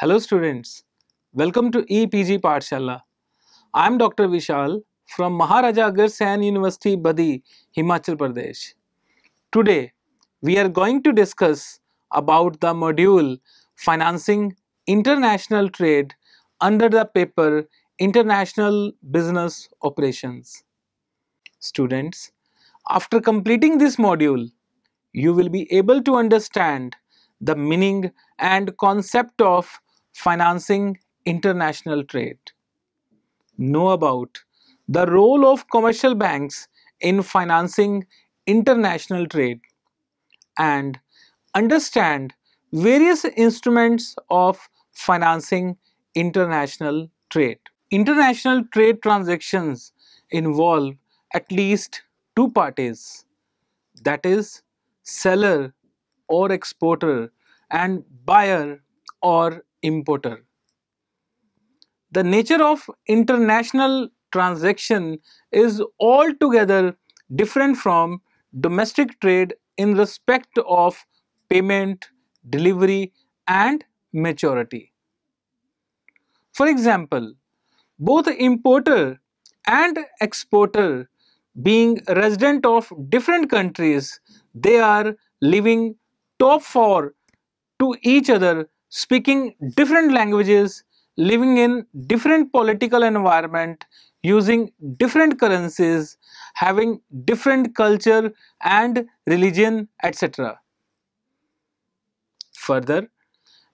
Hello students, welcome to EPG Parshala. I am Dr. Vishal from Maharaja Agar Sain University, Badi, Himachal Pradesh. Today, we are going to discuss about the module Financing International Trade under the paper International Business Operations. Students, after completing this module, you will be able to understand the meaning and concept of financing international trade. Know about the role of commercial banks in financing international trade and understand various instruments of financing international trade. International trade transactions involve at least two parties that is seller or exporter and buyer or importer. The nature of international transaction is altogether different from domestic trade in respect of payment, delivery and maturity. For example, both importer and exporter being resident of different countries, they are living top for to each other speaking different languages, living in different political environment, using different currencies, having different culture and religion, etc. Further,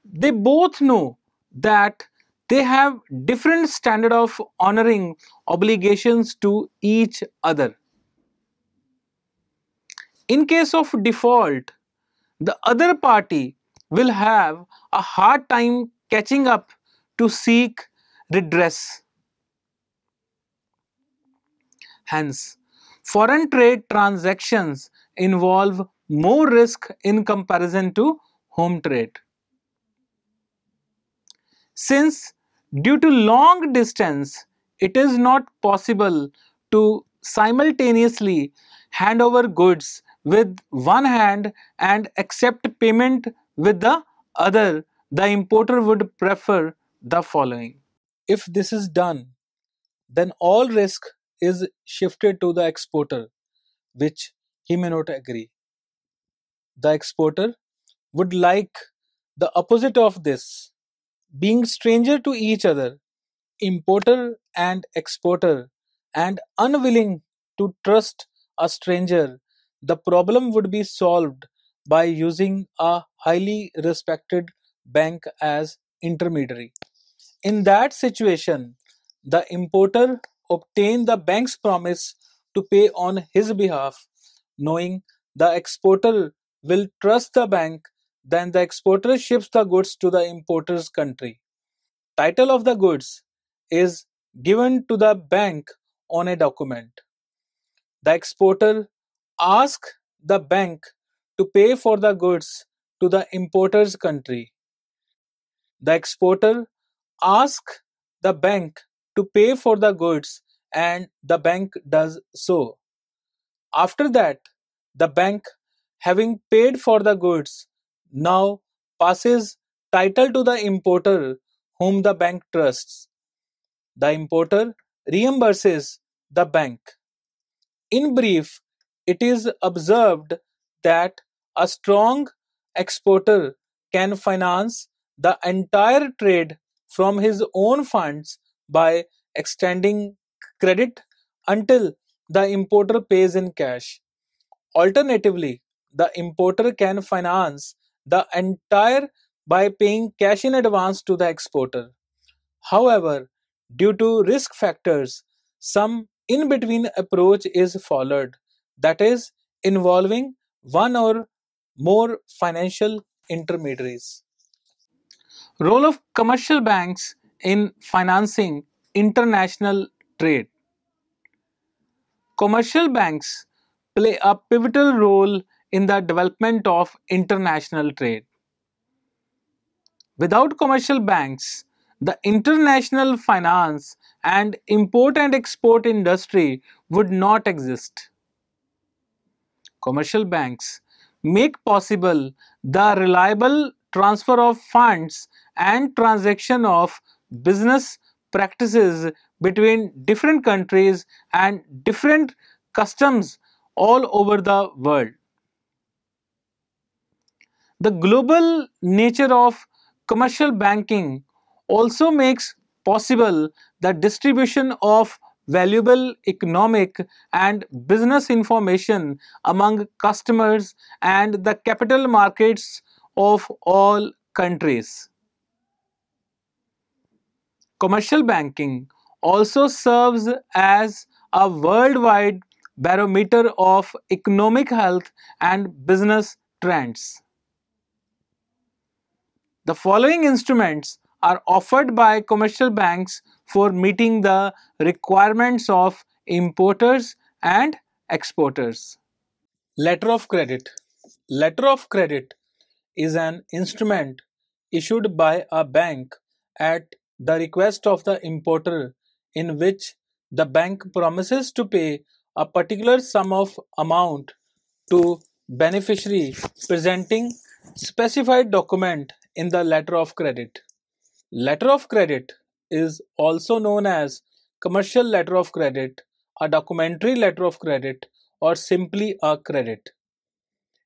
they both know that they have different standard of honoring obligations to each other. In case of default, the other party will have a hard time catching up to seek redress. Hence, foreign trade transactions involve more risk in comparison to home trade. Since due to long distance, it is not possible to simultaneously hand over goods with one hand and accept payment with the other, the importer would prefer the following. If this is done, then all risk is shifted to the exporter, which he may not agree. The exporter would like the opposite of this, being stranger to each other, importer and exporter, and unwilling to trust a stranger, the problem would be solved by using a highly respected bank as intermediary. In that situation, the importer obtained the bank's promise to pay on his behalf, knowing the exporter will trust the bank, then the exporter ships the goods to the importer's country. Title of the goods is given to the bank on a document. The exporter asks the bank to pay for the goods to the importer's country. The exporter asks the bank to pay for the goods and the bank does so. After that, the bank, having paid for the goods, now passes title to the importer whom the bank trusts. The importer reimburses the bank. In brief, it is observed that a strong exporter can finance the entire trade from his own funds by extending credit until the importer pays in cash. Alternatively, the importer can finance the entire by paying cash in advance to the exporter. However, due to risk factors, some in between approach is followed, that is, involving one or more financial intermediaries. Role of commercial banks in financing international trade. Commercial banks play a pivotal role in the development of international trade. Without commercial banks, the international finance and import and export industry would not exist. Commercial banks make possible the reliable transfer of funds and transaction of business practices between different countries and different customs all over the world. The global nature of commercial banking also makes possible the distribution of valuable economic and business information among customers and the capital markets of all countries. Commercial banking also serves as a worldwide barometer of economic health and business trends. The following instruments are offered by commercial banks for meeting the requirements of importers and exporters. Letter of credit. Letter of credit is an instrument issued by a bank at the request of the importer in which the bank promises to pay a particular sum of amount to beneficiary presenting specified document in the letter of credit. Letter of credit is also known as commercial letter of credit, a documentary letter of credit, or simply a credit.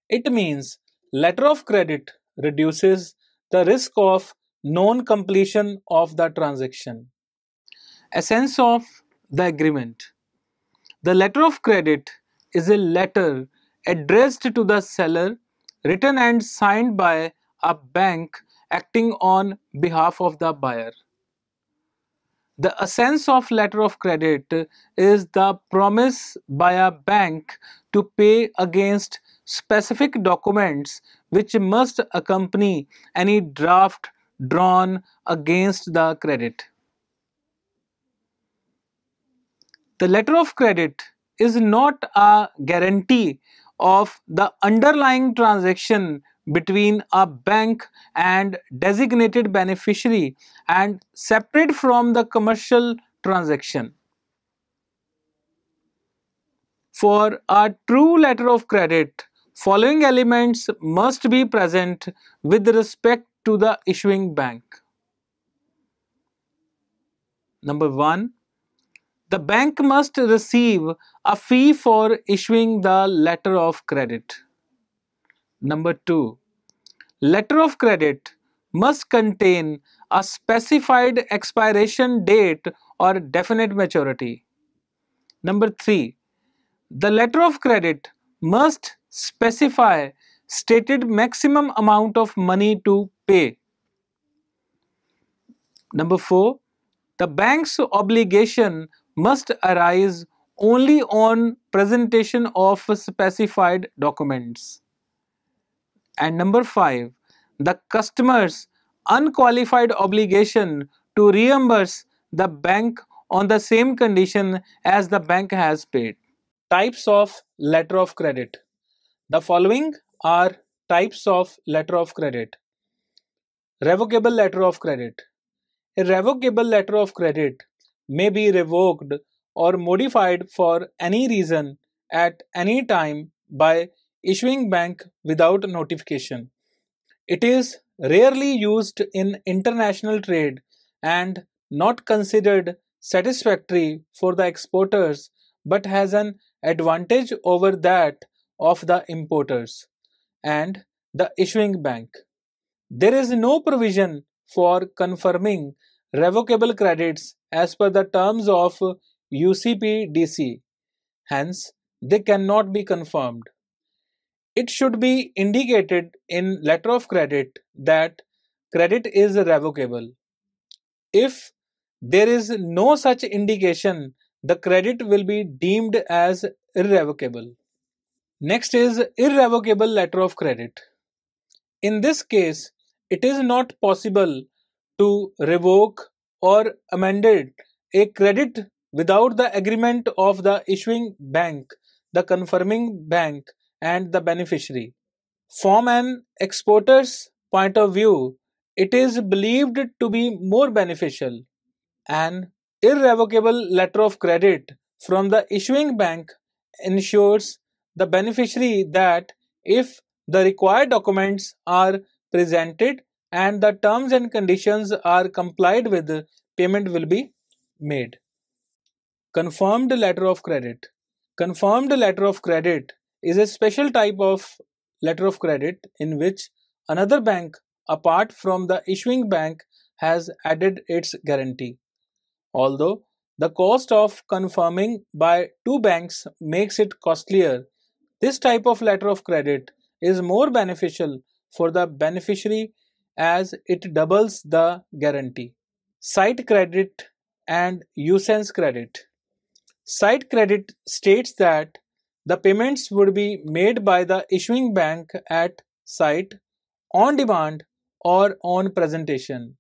It means letter of credit reduces the risk of non completion of the transaction. Essence of the agreement The letter of credit is a letter addressed to the seller, written and signed by a bank acting on behalf of the buyer. The essence of letter of credit is the promise by a bank to pay against specific documents which must accompany any draft drawn against the credit. The letter of credit is not a guarantee of the underlying transaction between a bank and designated beneficiary and separate from the commercial transaction. For a true letter of credit, following elements must be present with respect to the issuing bank. Number 1. The bank must receive a fee for issuing the letter of credit. Number 2. Letter of credit must contain a specified expiration date or definite maturity. Number 3. The letter of credit must specify stated maximum amount of money to pay. Number 4. The bank's obligation must arise only on presentation of specified documents. And number five, the customer's unqualified obligation to reimburse the bank on the same condition as the bank has paid. Types of letter of credit. The following are types of letter of credit. Revocable letter of credit. A revocable letter of credit may be revoked or modified for any reason at any time by issuing bank without notification. It is rarely used in international trade and not considered satisfactory for the exporters but has an advantage over that of the importers and the issuing bank. There is no provision for confirming revocable credits as per the terms of UCPDC. Hence, they cannot be confirmed it should be indicated in letter of credit that credit is revocable. If there is no such indication, the credit will be deemed as irrevocable. Next is irrevocable letter of credit. In this case, it is not possible to revoke or amend a credit without the agreement of the issuing bank, the confirming bank, and the beneficiary. From an exporter's point of view, it is believed to be more beneficial. An irrevocable letter of credit from the issuing bank ensures the beneficiary that if the required documents are presented and the terms and conditions are complied with, payment will be made. Confirmed letter of credit. Confirmed letter of credit is a special type of letter of credit in which another bank apart from the issuing bank has added its guarantee. Although the cost of confirming by two banks makes it costlier, this type of letter of credit is more beneficial for the beneficiary as it doubles the guarantee. Site credit and usance credit. Site credit states that the payments would be made by the issuing bank at site, on demand, or on presentation.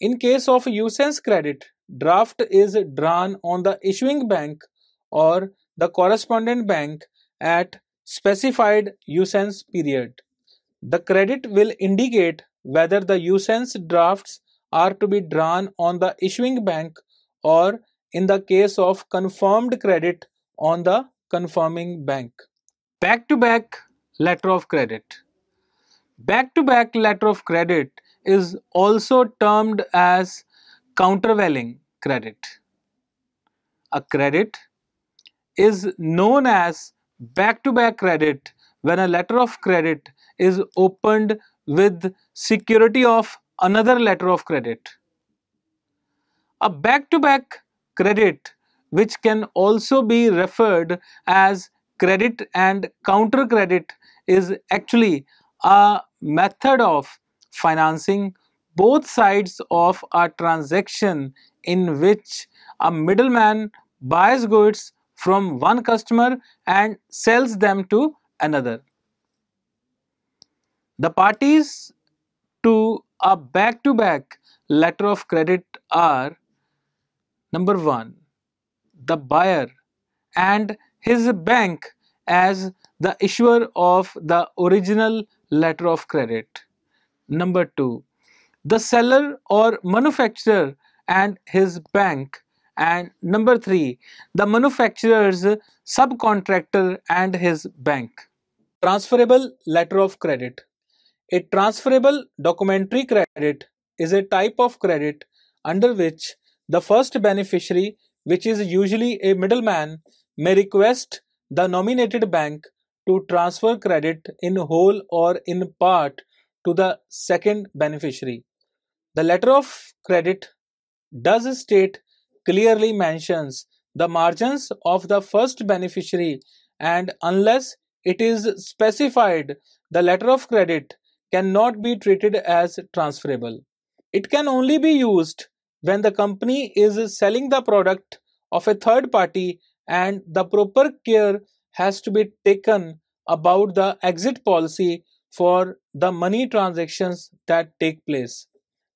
In case of usance credit, draft is drawn on the issuing bank or the correspondent bank at specified usance period. The credit will indicate whether the usance drafts are to be drawn on the issuing bank or in the case of confirmed credit on the Confirming bank. Back to back letter of credit. Back to back letter of credit is also termed as countervailing credit. A credit is known as back to back credit when a letter of credit is opened with security of another letter of credit. A back to back credit which can also be referred as credit and counter credit is actually a method of financing both sides of a transaction in which a middleman buys goods from one customer and sells them to another. The parties to a back-to-back -back letter of credit are number 1 the buyer and his bank as the issuer of the original letter of credit. Number 2. The seller or manufacturer and his bank and number 3. The manufacturer's subcontractor and his bank. Transferable letter of credit. A transferable documentary credit is a type of credit under which the first beneficiary which is usually a middleman, may request the nominated bank to transfer credit in whole or in part to the second beneficiary. The letter of credit does state clearly mentions the margins of the first beneficiary and unless it is specified the letter of credit cannot be treated as transferable. It can only be used when the company is selling the product of a third party and the proper care has to be taken about the exit policy for the money transactions that take place.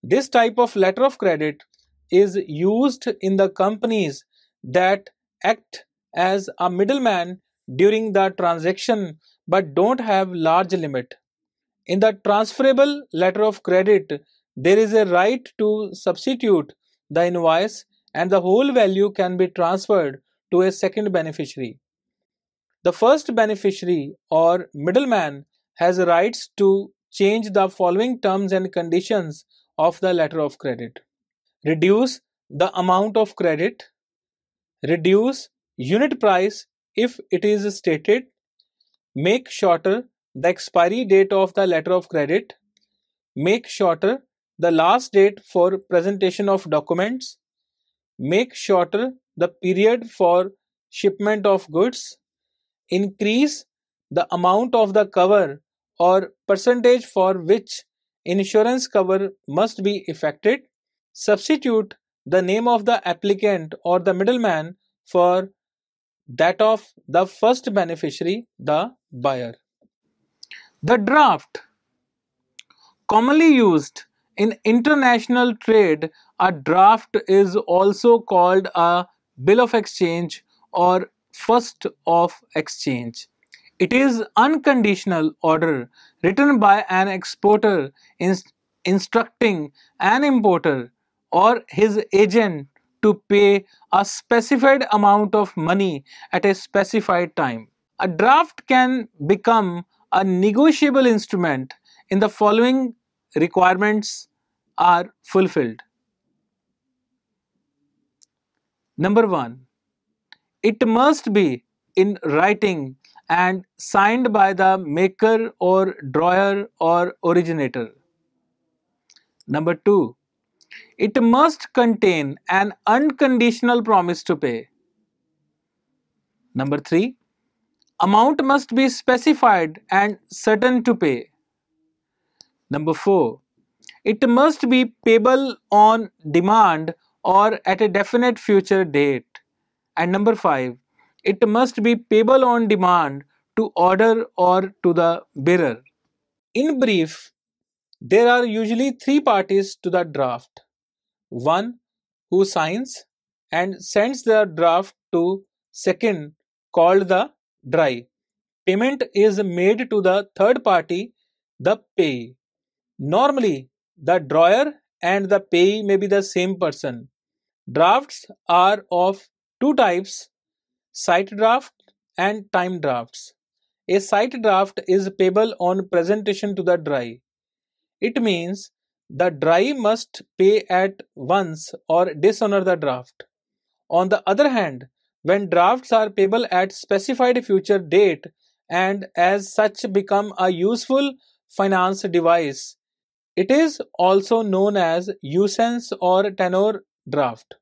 This type of letter of credit is used in the companies that act as a middleman during the transaction but don't have large limit. In the transferable letter of credit, there is a right to substitute the invoice and the whole value can be transferred to a second beneficiary. The first beneficiary or middleman has rights to change the following terms and conditions of the letter of credit. Reduce the amount of credit. Reduce unit price if it is stated. Make shorter the expiry date of the letter of credit. Make shorter the last date for presentation of documents, make shorter the period for shipment of goods, increase the amount of the cover or percentage for which insurance cover must be effected, substitute the name of the applicant or the middleman for that of the first beneficiary, the buyer. The draft commonly used in international trade, a draft is also called a bill of exchange or first of exchange. It is unconditional order written by an exporter inst instructing an importer or his agent to pay a specified amount of money at a specified time. A draft can become a negotiable instrument in the following requirements are fulfilled. Number 1. It must be in writing and signed by the maker or drawer or originator. Number 2. It must contain an unconditional promise to pay. Number 3. Amount must be specified and certain to pay. Number 4. It must be payable on demand or at a definite future date. And number 5. It must be payable on demand to order or to the bearer. In brief, there are usually three parties to the draft. One who signs and sends the draft to second called the dry. Payment is made to the third party, the pay. Normally, the drawer and the payee may be the same person. Drafts are of two types site draft and time drafts. A site draft is payable on presentation to the dry. It means the dry must pay at once or dishonor the draft. On the other hand, when drafts are payable at specified future date and as such become a useful finance device, it is also known as usance or tenor draft.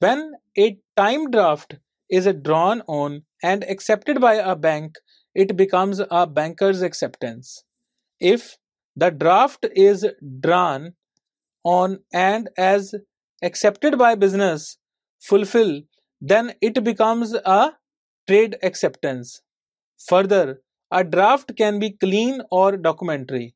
When a time draft is drawn on and accepted by a bank, it becomes a banker's acceptance. If the draft is drawn on and as accepted by business fulfill, then it becomes a trade acceptance. Further, a draft can be clean or documentary.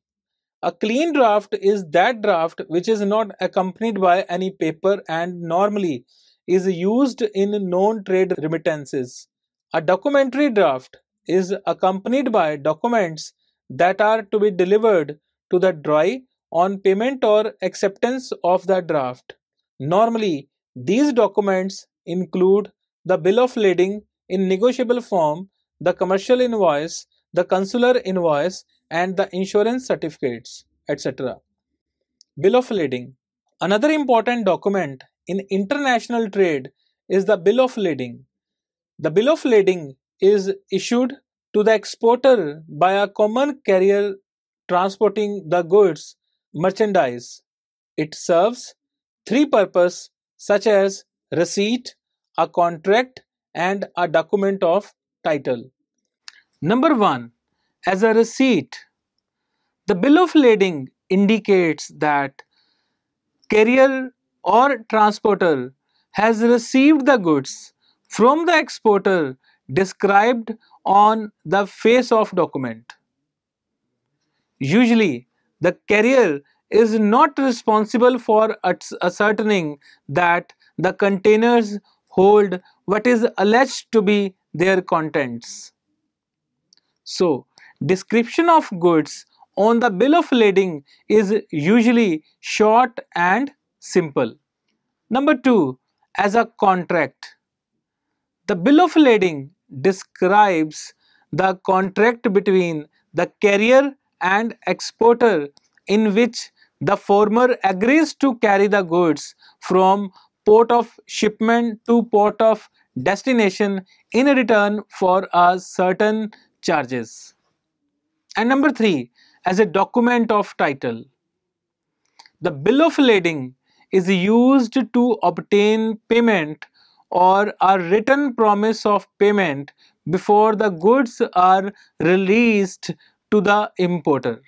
A clean draft is that draft which is not accompanied by any paper and normally is used in known trade remittances. A documentary draft is accompanied by documents that are to be delivered to the drawee on payment or acceptance of the draft. Normally, these documents include the bill of lading in negotiable form, the commercial invoice, the consular invoice, and the insurance certificates, etc. Bill of Lading Another important document in international trade is the Bill of Lading. The Bill of Lading is issued to the exporter by a common carrier transporting the goods merchandise. It serves three purposes such as receipt, a contract and a document of title. Number 1 as a receipt. The bill of lading indicates that carrier or transporter has received the goods from the exporter described on the face of document. Usually, the carrier is not responsible for ascertaining that the containers hold what is alleged to be their contents. So, description of goods on the bill of lading is usually short and simple. Number two, as a contract. The bill of lading describes the contract between the carrier and exporter in which the former agrees to carry the goods from port of shipment to port of destination in return for a certain charges. And number three, as a document of title. The bill of lading is used to obtain payment or a written promise of payment before the goods are released to the importer.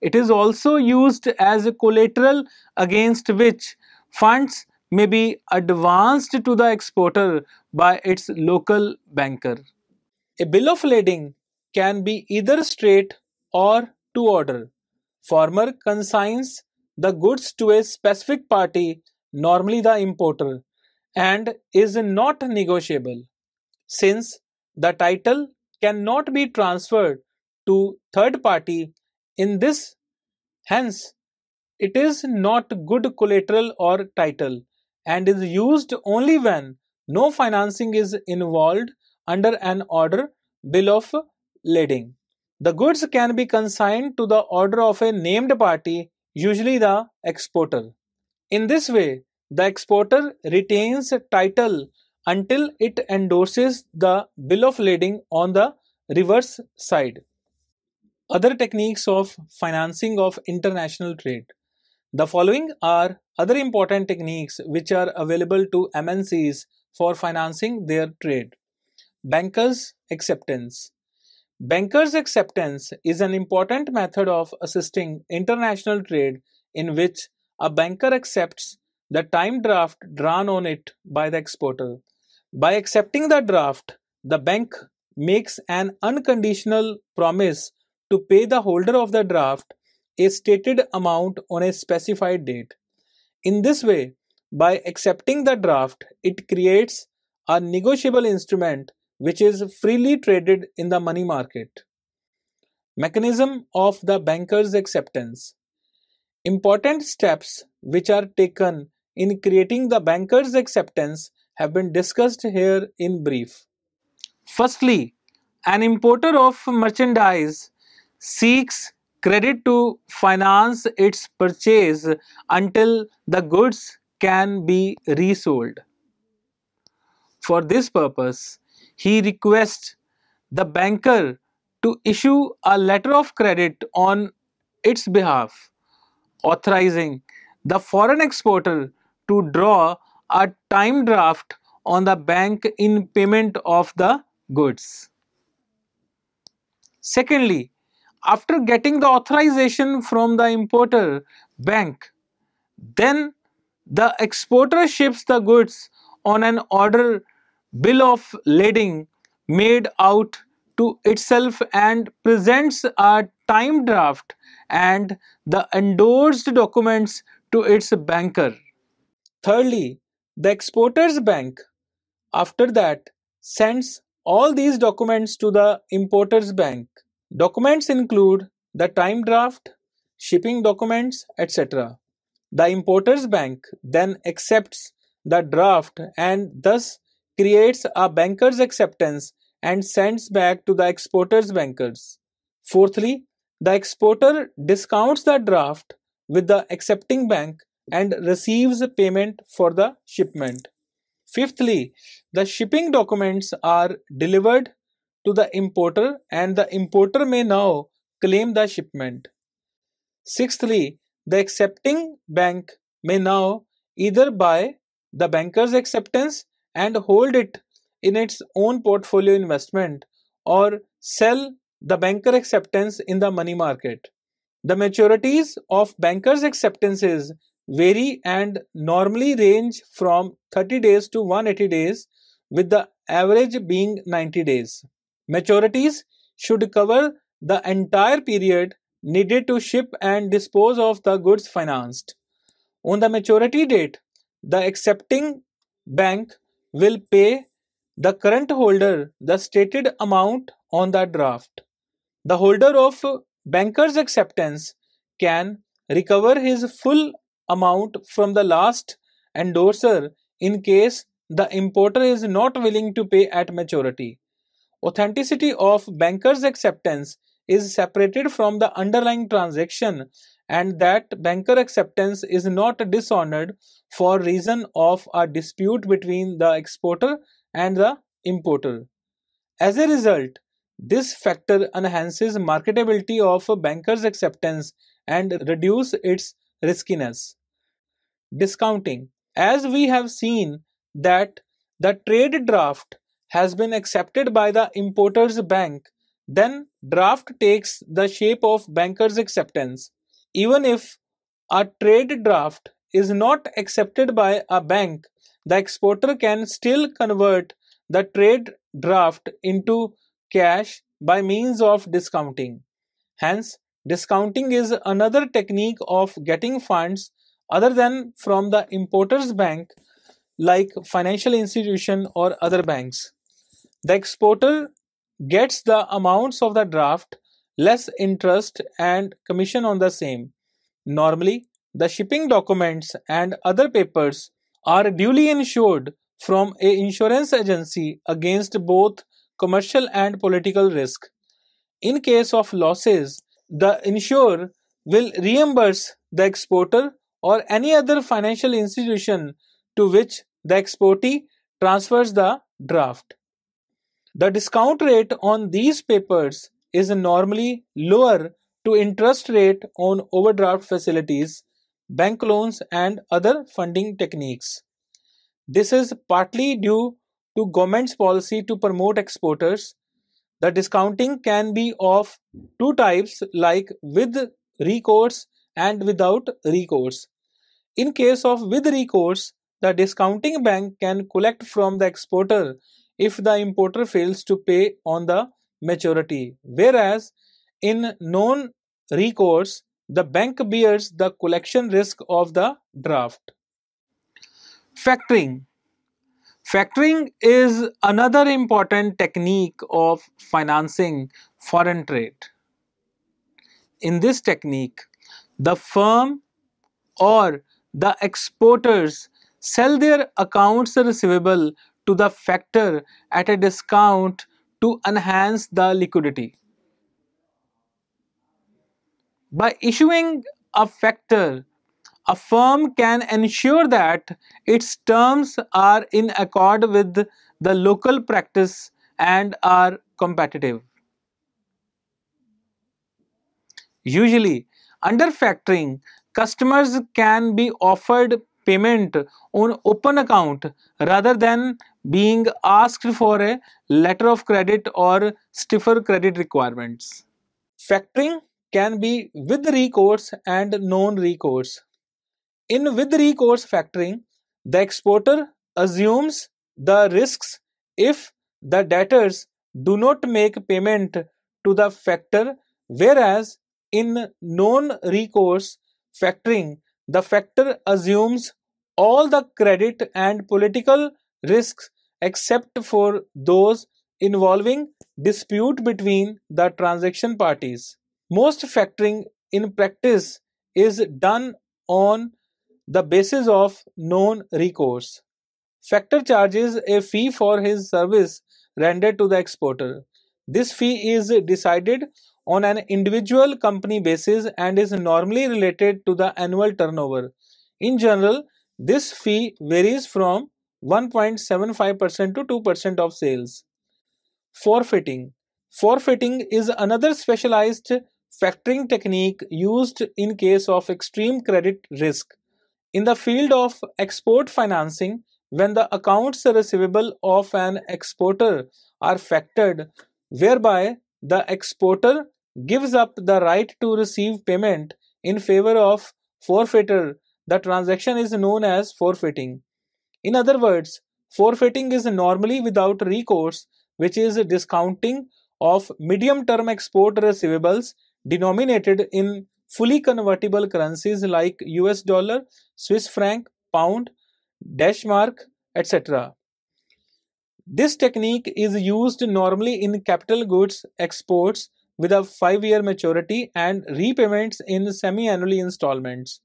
It is also used as a collateral against which funds may be advanced to the exporter by its local banker. A bill of lading can be either straight or to order. Former consigns the goods to a specific party, normally the importer, and is not negotiable. Since the title cannot be transferred to third party in this, hence it is not good collateral or title and is used only when no financing is involved under an order, bill of lading. The goods can be consigned to the order of a named party, usually the exporter. In this way, the exporter retains title until it endorses the bill of lading on the reverse side. Other techniques of financing of international trade. The following are other important techniques which are available to MNCs for financing their trade. Bankers' acceptance. Bankers' acceptance is an important method of assisting international trade in which a banker accepts the time draft drawn on it by the exporter. By accepting the draft, the bank makes an unconditional promise to pay the holder of the draft a stated amount on a specified date. In this way, by accepting the draft, it creates a negotiable instrument which is freely traded in the money market. Mechanism of the banker's acceptance. Important steps which are taken in creating the banker's acceptance have been discussed here in brief. Firstly, an importer of merchandise seeks credit to finance its purchase until the goods can be resold. For this purpose, he requests the banker to issue a letter of credit on its behalf, authorizing the foreign exporter to draw a time draft on the bank in payment of the goods. Secondly, after getting the authorization from the importer bank, then the exporter ships the goods on an order bill of lading made out to itself and presents a time draft and the endorsed documents to its banker. Thirdly, the exporter's bank after that sends all these documents to the importer's bank. Documents include the time draft, shipping documents, etc. The importer's bank then accepts the draft and thus creates a banker's acceptance and sends back to the exporter's bankers. Fourthly, the exporter discounts the draft with the accepting bank and receives payment for the shipment. Fifthly, the shipping documents are delivered to the importer and the importer may now claim the shipment. Sixthly, the accepting bank may now either buy the banker's acceptance and hold it in its own portfolio investment or sell the banker acceptance in the money market. The maturities of bankers acceptances vary and normally range from 30 days to 180 days with the average being 90 days. Maturities should cover the entire period needed to ship and dispose of the goods financed. On the maturity date, the accepting bank will pay the current holder the stated amount on the draft. The holder of banker's acceptance can recover his full amount from the last endorser in case the importer is not willing to pay at maturity. Authenticity of banker's acceptance is separated from the underlying transaction and that banker acceptance is not dishonored for reason of a dispute between the exporter and the importer. As a result, this factor enhances marketability of a banker's acceptance and reduce its riskiness. Discounting. As we have seen that the trade draft has been accepted by the importer's bank then draft takes the shape of banker's acceptance. Even if a trade draft is not accepted by a bank, the exporter can still convert the trade draft into cash by means of discounting. Hence, discounting is another technique of getting funds other than from the importer's bank like financial institution or other banks. The exporter gets the amounts of the draft less interest and commission on the same. Normally, the shipping documents and other papers are duly insured from a insurance agency against both commercial and political risk. In case of losses, the insurer will reimburse the exporter or any other financial institution to which the exportee transfers the draft. The discount rate on these papers is normally lower to interest rate on overdraft facilities, bank loans, and other funding techniques. This is partly due to government's policy to promote exporters. The discounting can be of two types like with recourse and without recourse. In case of with recourse, the discounting bank can collect from the exporter if the importer fails to pay on the maturity. Whereas in non recourse, the bank bears the collection risk of the draft. Factoring. Factoring is another important technique of financing foreign trade. In this technique, the firm or the exporters sell their accounts receivable to the factor at a discount to enhance the liquidity. By issuing a factor, a firm can ensure that its terms are in accord with the local practice and are competitive. Usually, under factoring, customers can be offered payment on open account rather than being asked for a letter of credit or stiffer credit requirements. Factoring can be with recourse and non-recourse. In with recourse factoring, the exporter assumes the risks if the debtors do not make payment to the factor whereas in non-recourse factoring, the factor assumes all the credit and political risks except for those involving dispute between the transaction parties. Most factoring in practice is done on the basis of known recourse. Factor charges a fee for his service rendered to the exporter. This fee is decided on an individual company basis and is normally related to the annual turnover. In general, this fee varies from 1.75% to 2% of sales. Forfeiting Forfeiting is another specialized factoring technique used in case of extreme credit risk. In the field of export financing, when the accounts receivable of an exporter are factored, whereby the exporter gives up the right to receive payment in favor of forfeiter, the transaction is known as forfeiting. In other words, forfeiting is normally without recourse, which is discounting of medium term export receivables denominated in fully convertible currencies like US dollar, Swiss franc, pound, mark, etc. This technique is used normally in capital goods exports with a 5 year maturity and repayments in semi annual installments.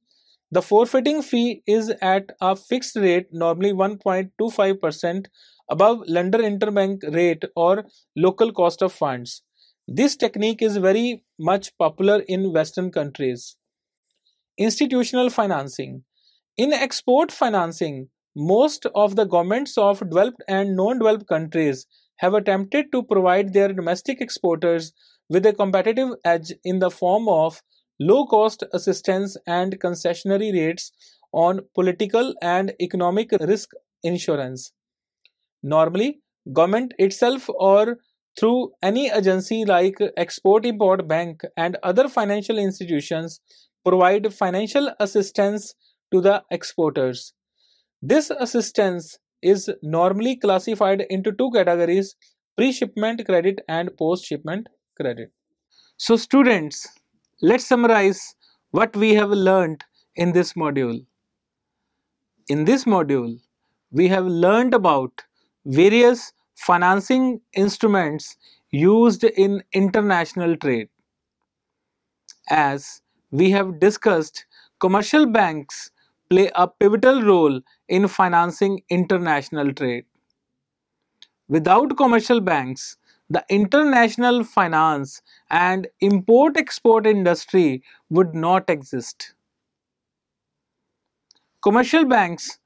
The forfeiting fee is at a fixed rate, normally 1.25% above lender interbank rate or local cost of funds. This technique is very much popular in Western countries. Institutional financing. In export financing, most of the governments of developed and non developed countries have attempted to provide their domestic exporters with a competitive edge in the form of low cost assistance and concessionary rates on political and economic risk insurance. Normally, government itself or through any agency like Export Import Bank and other financial institutions provide financial assistance to the exporters. This assistance is normally classified into two categories pre-shipment credit and post-shipment credit. So students, Let's summarize what we have learned in this module. In this module, we have learned about various financing instruments used in international trade. As we have discussed, commercial banks play a pivotal role in financing international trade. Without commercial banks, the international finance and import-export industry would not exist. Commercial banks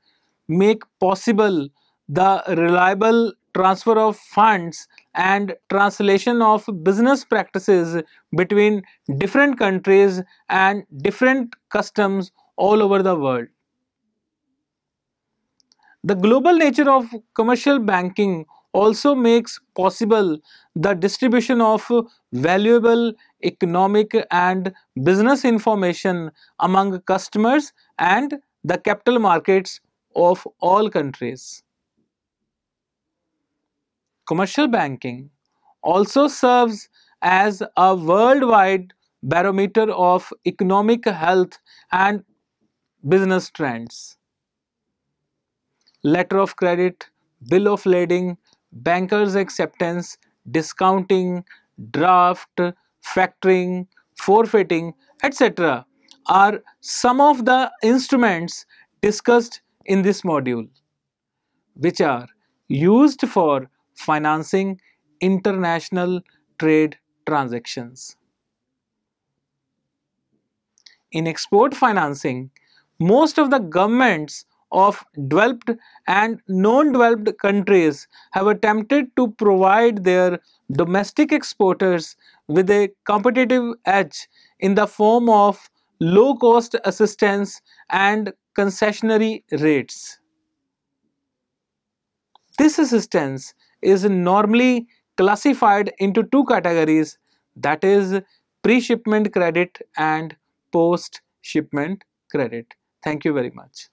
make possible the reliable transfer of funds and translation of business practices between different countries and different customs all over the world. The global nature of commercial banking also makes possible the distribution of valuable economic and business information among customers and the capital markets of all countries. Commercial banking also serves as a worldwide barometer of economic health and business trends. Letter of credit, bill of lading banker's acceptance, discounting, draft, factoring, forfeiting, etc. are some of the instruments discussed in this module, which are used for financing international trade transactions. In export financing, most of the governments of developed and non-developed countries have attempted to provide their domestic exporters with a competitive edge in the form of low-cost assistance and concessionary rates. This assistance is normally classified into two categories that is pre-shipment credit and post-shipment credit. Thank you very much.